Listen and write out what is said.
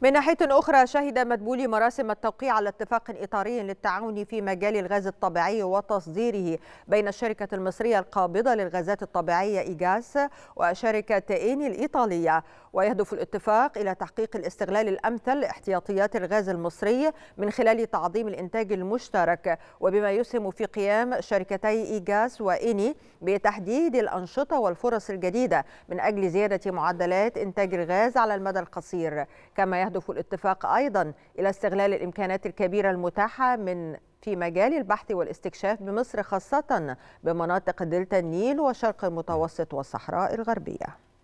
من ناحية أخرى شهد مدبولي مراسم التوقيع على اتفاق إطاري للتعاون في مجال الغاز الطبيعي وتصديره بين الشركة المصرية القابضة للغازات الطبيعية إيجاس وشركة إيني الإيطالية ويهدف الاتفاق إلى تحقيق الاستغلال الأمثل لاحتياطيات الغاز المصري من خلال تعظيم الإنتاج المشترك وبما يسهم في قيام شركتي إيجاس وإيني بتحديد الأنشطة والفرص الجديدة من أجل زيادة معدلات إنتاج الغاز على المدى القصير كما ويهدف الاتفاق أيضا إلى استغلال الإمكانات الكبيرة المتاحة من في مجال البحث والاستكشاف بمصر خاصة بمناطق دلتا النيل وشرق المتوسط والصحراء الغربية